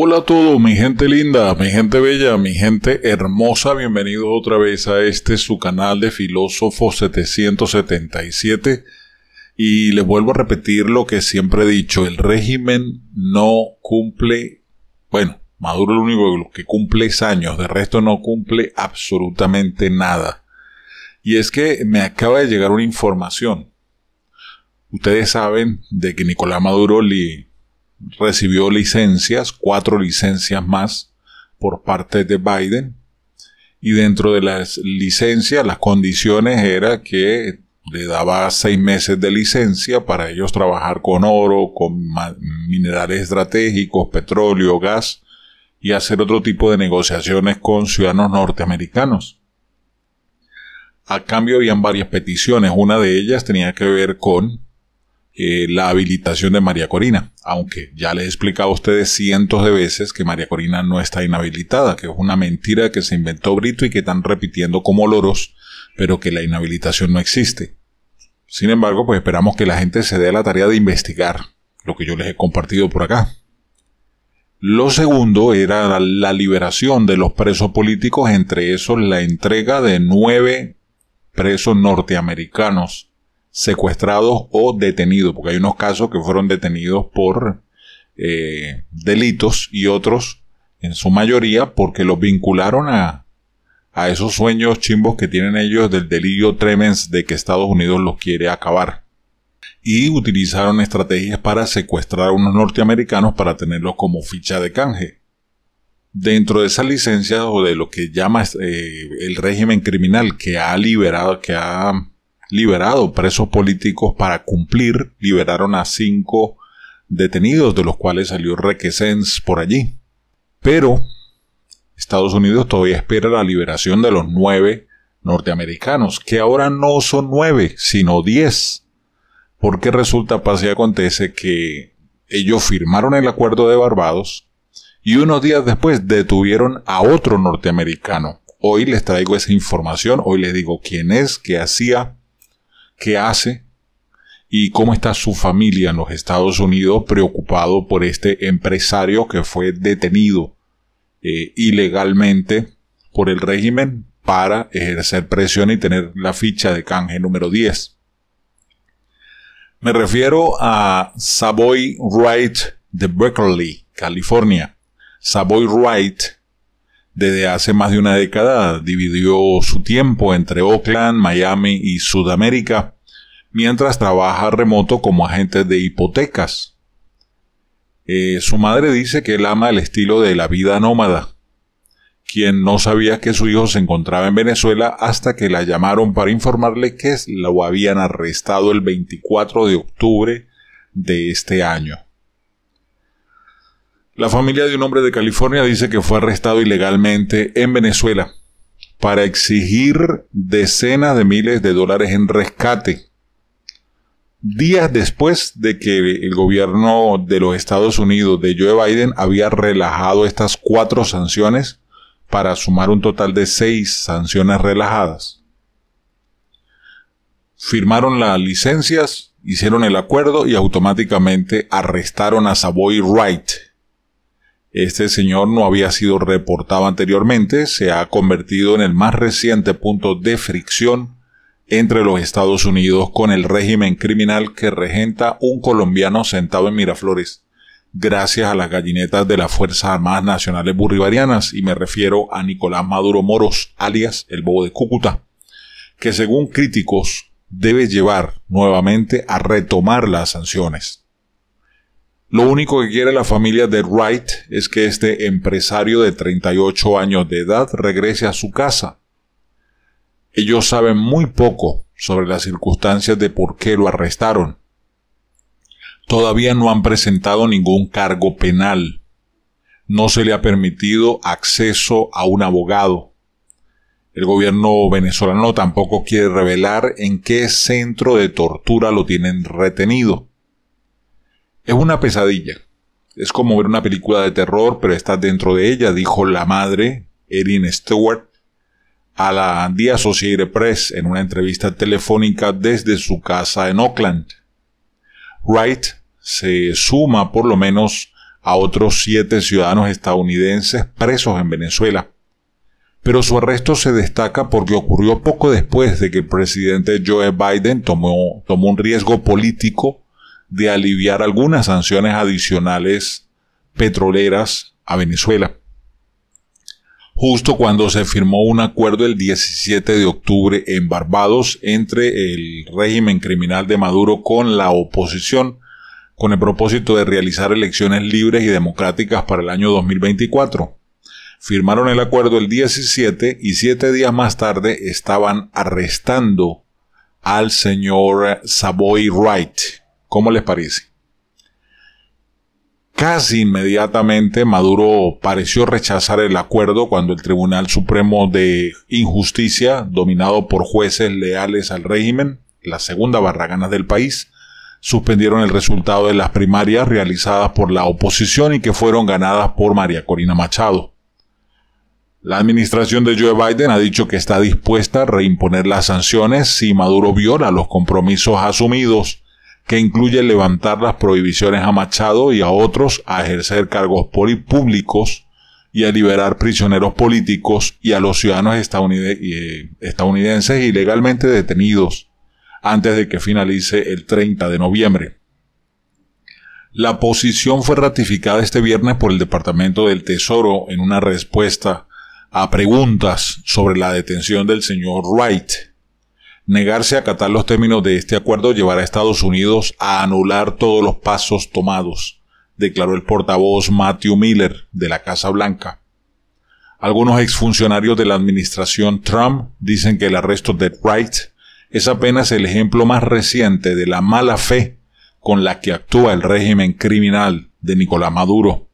Hola a todos, mi gente linda, mi gente bella, mi gente hermosa, bienvenidos otra vez a este su canal de Filósofo 777 y les vuelvo a repetir lo que siempre he dicho, el régimen no cumple, bueno, Maduro lo único que cumple es años, de resto no cumple absolutamente nada. Y es que me acaba de llegar una información. Ustedes saben de que Nicolás Maduro le recibió licencias, cuatro licencias más por parte de Biden. Y dentro de las licencias, las condiciones era que le daba seis meses de licencia para ellos trabajar con oro, con minerales estratégicos, petróleo, gas y hacer otro tipo de negociaciones con ciudadanos norteamericanos. A cambio habían varias peticiones. Una de ellas tenía que ver con eh, la habilitación de María Corina, aunque ya les he explicado a ustedes cientos de veces que María Corina no está inhabilitada, que es una mentira que se inventó Brito y que están repitiendo como loros, pero que la inhabilitación no existe. Sin embargo, pues esperamos que la gente se dé la tarea de investigar lo que yo les he compartido por acá. Lo segundo era la liberación de los presos políticos, entre esos la entrega de nueve presos norteamericanos secuestrados o detenidos, porque hay unos casos que fueron detenidos por eh, delitos y otros, en su mayoría, porque los vincularon a, a esos sueños chimbos que tienen ellos del delirio tremens de que Estados Unidos los quiere acabar. Y utilizaron estrategias para secuestrar a unos norteamericanos para tenerlos como ficha de canje. Dentro de esa licencia o de lo que llama eh, el régimen criminal que ha liberado, que ha liberado presos políticos para cumplir, liberaron a cinco detenidos, de los cuales salió Requesens por allí. Pero Estados Unidos todavía espera la liberación de los nueve norteamericanos, que ahora no son nueve, sino diez, porque resulta, pasa y acontece que ellos firmaron el acuerdo de Barbados y unos días después detuvieron a otro norteamericano. Hoy les traigo esa información, hoy les digo quién es, qué hacía, qué hace y cómo está su familia en los Estados Unidos preocupado por este empresario que fue detenido eh, ilegalmente por el régimen para ejercer presión y tener la ficha de canje número 10. Me refiero a Savoy Wright de Berkeley, California. Savoy Wright desde hace más de una década dividió su tiempo entre Oakland, Miami y Sudamérica, mientras trabaja remoto como agente de hipotecas. Eh, su madre dice que él ama el estilo de la vida nómada, quien no sabía que su hijo se encontraba en Venezuela hasta que la llamaron para informarle que lo habían arrestado el 24 de octubre de este año. La familia de un hombre de California dice que fue arrestado ilegalmente en Venezuela para exigir decenas de miles de dólares en rescate. Días después de que el gobierno de los Estados Unidos de Joe Biden había relajado estas cuatro sanciones para sumar un total de seis sanciones relajadas. Firmaron las licencias, hicieron el acuerdo y automáticamente arrestaron a Savoy Wright, este señor no había sido reportado anteriormente, se ha convertido en el más reciente punto de fricción entre los Estados Unidos con el régimen criminal que regenta un colombiano sentado en Miraflores, gracias a las gallinetas de las Fuerzas Armadas Nacionales Burribarianas, y me refiero a Nicolás Maduro Moros, alias el Bobo de Cúcuta, que según críticos debe llevar nuevamente a retomar las sanciones. Lo único que quiere la familia de Wright es que este empresario de 38 años de edad regrese a su casa. Ellos saben muy poco sobre las circunstancias de por qué lo arrestaron. Todavía no han presentado ningún cargo penal. No se le ha permitido acceso a un abogado. El gobierno venezolano tampoco quiere revelar en qué centro de tortura lo tienen retenido. Es una pesadilla. Es como ver una película de terror, pero estás dentro de ella, dijo la madre, Erin Stewart, a la The Associated Press en una entrevista telefónica desde su casa en Oakland. Wright se suma por lo menos a otros siete ciudadanos estadounidenses presos en Venezuela. Pero su arresto se destaca porque ocurrió poco después de que el presidente Joe Biden tomó un riesgo político de aliviar algunas sanciones adicionales petroleras a Venezuela. Justo cuando se firmó un acuerdo el 17 de octubre en Barbados entre el régimen criminal de Maduro con la oposición, con el propósito de realizar elecciones libres y democráticas para el año 2024. Firmaron el acuerdo el 17 y siete días más tarde estaban arrestando al señor Savoy Wright, ¿Cómo les parece? Casi inmediatamente Maduro pareció rechazar el acuerdo cuando el Tribunal Supremo de Injusticia, dominado por jueces leales al régimen, la segunda barragana del país, suspendieron el resultado de las primarias realizadas por la oposición y que fueron ganadas por María Corina Machado. La administración de Joe Biden ha dicho que está dispuesta a reimponer las sanciones si Maduro viola los compromisos asumidos que incluye levantar las prohibiciones a Machado y a otros a ejercer cargos públicos y a liberar prisioneros políticos y a los ciudadanos eh, estadounidenses ilegalmente detenidos antes de que finalice el 30 de noviembre. La posición fue ratificada este viernes por el Departamento del Tesoro en una respuesta a preguntas sobre la detención del señor Wright Negarse a acatar los términos de este acuerdo llevará a Estados Unidos a anular todos los pasos tomados, declaró el portavoz Matthew Miller de la Casa Blanca. Algunos exfuncionarios de la administración Trump dicen que el arresto de Wright es apenas el ejemplo más reciente de la mala fe con la que actúa el régimen criminal de Nicolás Maduro.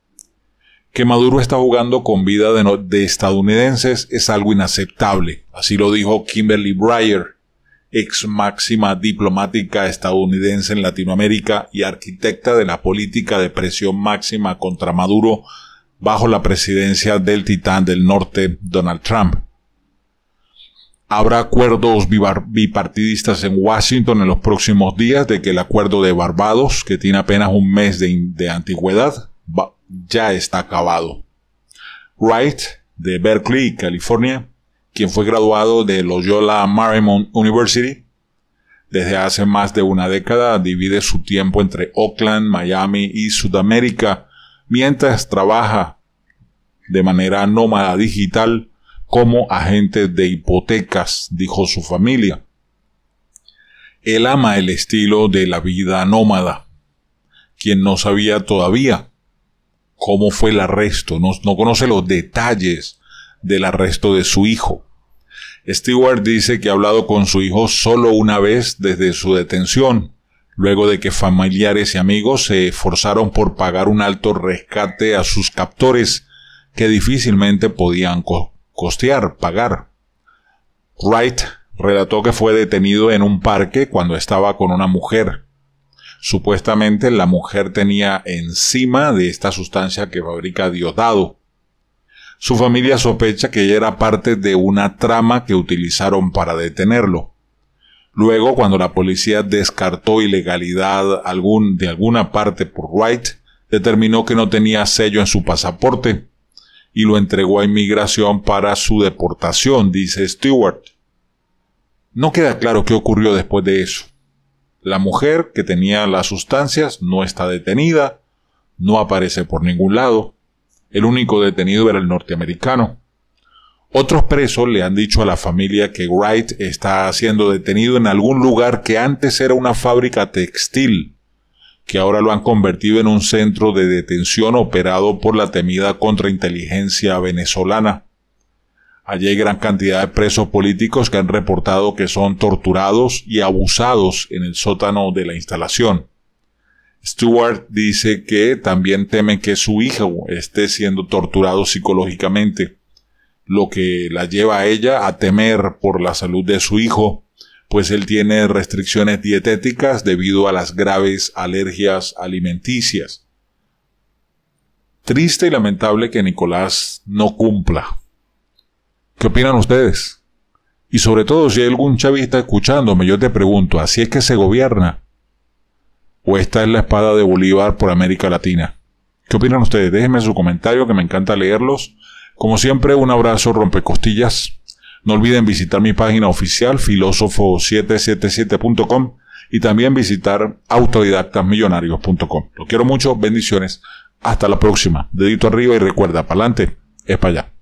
Que Maduro está jugando con vida de, estadounidenses es algo inaceptable, así lo dijo Kimberly Breyer, ex máxima diplomática estadounidense en Latinoamérica y arquitecta de la política de presión máxima contra Maduro bajo la presidencia del titán del norte, Donald Trump. Habrá acuerdos bipartidistas en Washington en los próximos días de que el acuerdo de Barbados, que tiene apenas un mes de, antigüedad, ya está acabado. Wright, de Berkeley, California, quien fue graduado de Loyola Marymount University. Desde hace más de una década divide su tiempo entre Oakland, Miami y Sudamérica, mientras trabaja de manera nómada digital como agente de hipotecas, dijo su familia. Él ama el estilo de la vida nómada, quien no sabía todavía cómo fue el arresto, no, no conoce los detalles del arresto de su hijo. Stewart dice que ha hablado con su hijo solo una vez desde su detención, luego de que familiares y amigos se esforzaron por pagar un alto rescate a sus captores que difícilmente podían costear, pagar. Wright relató que fue detenido en un parque cuando estaba con una mujer. Supuestamente la mujer tenía encima de esta sustancia que fabrica Diosdado, su familia sospecha que ella era parte de una trama que utilizaron para detenerlo. Luego, cuando la policía descartó ilegalidad de alguna parte por Wright, determinó que no tenía sello en su pasaporte y lo entregó a inmigración para su deportación, dice Stewart. No queda claro qué ocurrió después de eso. La mujer que tenía las sustancias no está detenida, no aparece por ningún lado. El único detenido era el norteamericano. Otros presos le han dicho a la familia que Wright está siendo detenido en algún lugar que antes era una fábrica textil, que ahora lo han convertido en un centro de detención operado por la temida contrainteligencia venezolana. Allí hay gran cantidad de presos políticos que han reportado que son torturados y abusados en el sótano de la instalación. Stewart dice que también teme que su hijo esté siendo torturado psicológicamente, lo que la lleva a ella a temer por la salud de su hijo, pues él tiene restricciones dietéticas debido a las graves alergias alimenticias. Triste y lamentable que Nicolás no cumpla. ¿Qué opinan ustedes? Y sobre todo si hay algún chavista escuchándome, yo te pregunto, ¿así es que se gobierna? o esta es la espada de Bolívar por América Latina? ¿Qué opinan ustedes? Déjenme su comentario que me encanta leerlos. Como siempre, un abrazo rompecostillas. No olviden visitar mi página oficial filósofo777.com y también visitar autodidactasmillonarios.com. Los quiero mucho, bendiciones. Hasta la próxima. Dedito arriba y recuerda, para adelante es para allá.